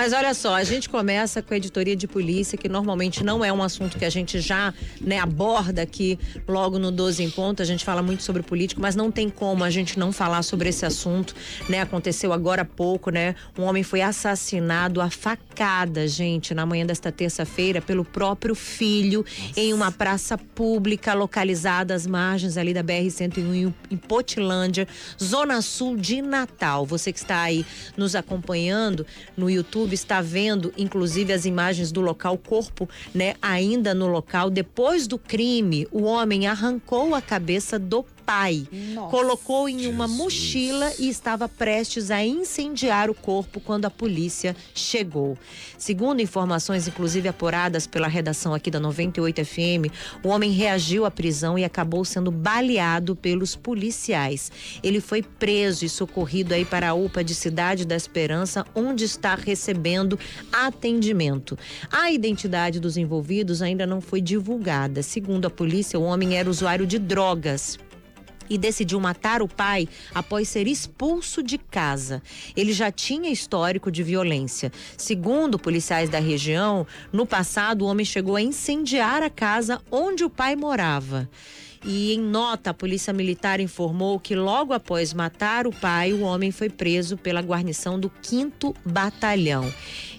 Mas olha só, a gente começa com a editoria de polícia, que normalmente não é um assunto que a gente já né, aborda aqui logo no 12 em ponto. A gente fala muito sobre político, mas não tem como a gente não falar sobre esse assunto. Né? Aconteceu agora há pouco, né? Um homem foi assassinado a facada gente, na manhã desta terça-feira pelo próprio filho Nossa. em uma praça pública localizada às margens ali da BR-101 em Potilândia, zona sul de Natal. Você que está aí nos acompanhando no YouTube está vendo inclusive as imagens do local corpo, né, ainda no local depois do crime, o homem arrancou a cabeça do pai. Nossa. Colocou em uma Jesus. mochila e estava prestes a incendiar o corpo quando a polícia chegou. Segundo informações, inclusive apuradas pela redação aqui da 98 FM, o homem reagiu à prisão e acabou sendo baleado pelos policiais. Ele foi preso e socorrido aí para a UPA de Cidade da Esperança, onde está recebendo atendimento. A identidade dos envolvidos ainda não foi divulgada. Segundo a polícia, o homem era usuário de drogas e decidiu matar o pai após ser expulso de casa. Ele já tinha histórico de violência. Segundo policiais da região, no passado o homem chegou a incendiar a casa onde o pai morava. E em nota, a Polícia Militar informou que logo após matar o pai, o homem foi preso pela guarnição do 5 Batalhão.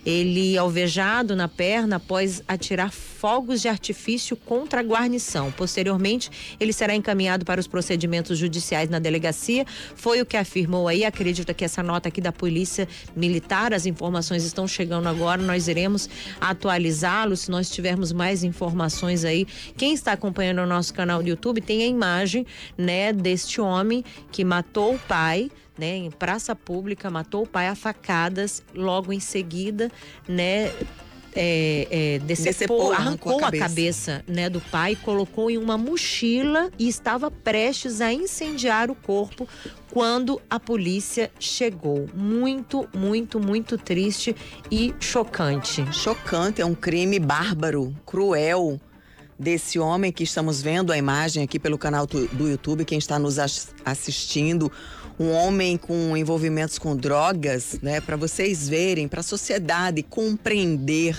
Ele alvejado na perna após atirar fogos de artifício contra a guarnição. Posteriormente, ele será encaminhado para os procedimentos judiciais na delegacia. Foi o que afirmou aí. acredita que essa nota aqui da Polícia Militar, as informações estão chegando agora. Nós iremos atualizá-lo se nós tivermos mais informações aí. Quem está acompanhando o nosso canal do YouTube, YouTube tem a imagem, né, deste homem que matou o pai, né, em praça pública, matou o pai a facadas, logo em seguida, né, é, é, decepou, arrancou, arrancou a, cabeça. a cabeça, né, do pai, colocou em uma mochila e estava prestes a incendiar o corpo quando a polícia chegou. Muito, muito, muito triste e chocante. Chocante, é um crime bárbaro, cruel desse homem que estamos vendo a imagem aqui pelo canal do YouTube, quem está nos assistindo, um homem com envolvimentos com drogas, né, para vocês verem, para a sociedade compreender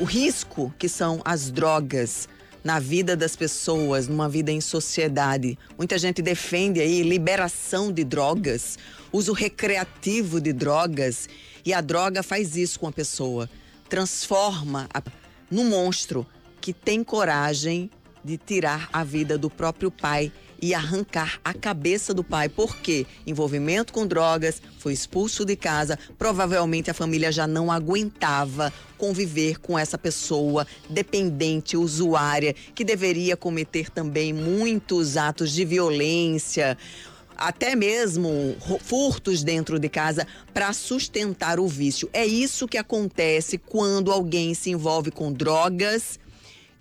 o risco que são as drogas na vida das pessoas, numa vida em sociedade. Muita gente defende aí liberação de drogas, uso recreativo de drogas, e a droga faz isso com a pessoa, transforma a, no monstro que tem coragem de tirar a vida do próprio pai e arrancar a cabeça do pai, porque envolvimento com drogas, foi expulso de casa, provavelmente a família já não aguentava conviver com essa pessoa dependente, usuária, que deveria cometer também muitos atos de violência até mesmo furtos dentro de casa para sustentar o vício. É isso que acontece quando alguém se envolve com drogas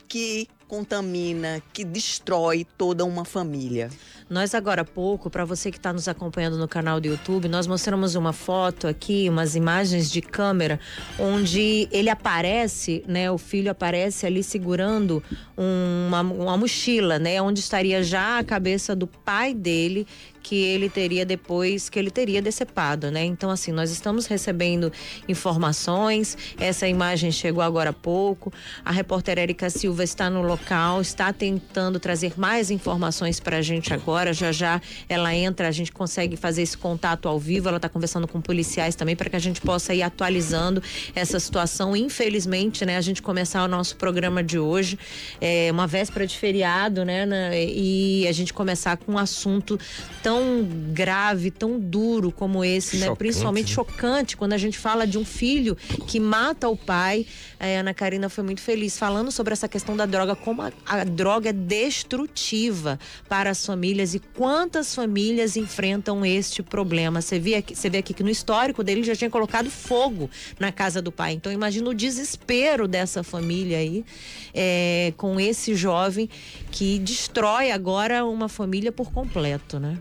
que contamina, que destrói toda uma família. Nós agora há pouco, para você que está nos acompanhando no canal do YouTube, nós mostramos uma foto aqui, umas imagens de câmera, onde ele aparece, né? O filho aparece ali segurando uma, uma mochila, né? Onde estaria já a cabeça do pai dele, que ele teria depois que ele teria decepado, né? Então assim, nós estamos recebendo informações, essa imagem chegou agora há pouco. A repórter Érica Silva está no local, está tentando trazer mais informações para a gente agora. Já já ela entra, a gente consegue fazer esse contato ao vivo. Ela está conversando com policiais também para que a gente possa ir atualizando essa situação. Infelizmente, né, a gente começar o nosso programa de hoje, é uma véspera de feriado, né, né e a gente começar com um assunto tão tão grave, tão duro como esse, né? chocante, né? Principalmente né? chocante quando a gente fala de um filho que mata o pai. A é, Ana Karina foi muito feliz falando sobre essa questão da droga, como a, a droga é destrutiva para as famílias e quantas famílias enfrentam este problema. Você vê aqui, você vê aqui que no histórico dele já tinha colocado fogo na casa do pai. Então imagina o desespero dessa família aí é, com esse jovem que destrói agora uma família por completo, né?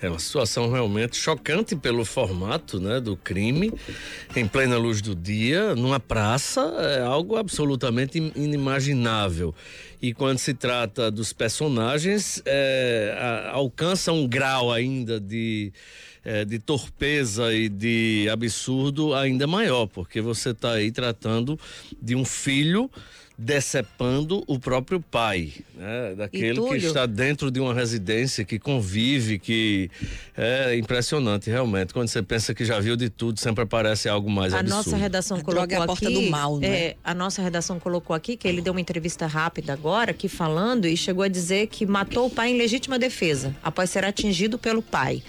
É uma situação realmente chocante pelo formato né, do crime, em plena luz do dia, numa praça, é algo absolutamente inimaginável. E quando se trata dos personagens, é, a, alcança um grau ainda de, é, de torpeza e de absurdo ainda maior, porque você está aí tratando de um filho decepando o próprio pai, né? daquele que está dentro de uma residência, que convive, que é impressionante realmente. Quando você pensa que já viu de tudo, sempre aparece algo mais a absurdo. Nossa redação a colocou é a porta aqui, do mal, né? É, a nossa redação colocou aqui que ele deu uma entrevista rápida agora, que falando e chegou a dizer que matou o pai em legítima defesa, após ser atingido pelo pai.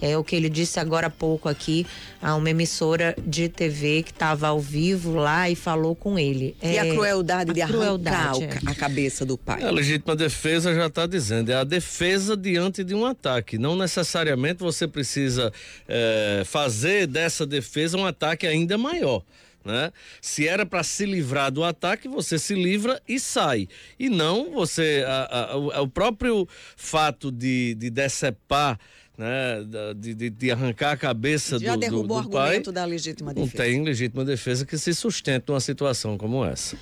É o que ele disse agora há pouco aqui a uma emissora de TV que estava ao vivo lá e falou com ele. E a é, crueldade de Crueldade, o, é. a cabeça do pai. A é legítima defesa já está dizendo, é a defesa diante de um ataque. Não necessariamente você precisa é, fazer dessa defesa um ataque ainda maior. Né? Se era para se livrar do ataque, você se livra e sai. E não você. A, a, o é próprio fato de, de decepar. Né, de, de, de, arrancar a cabeça Já do, derrubou Já derrubou o argumento pai, da legítima defesa. Não tem legítima defesa que se sustenta numa situação como essa.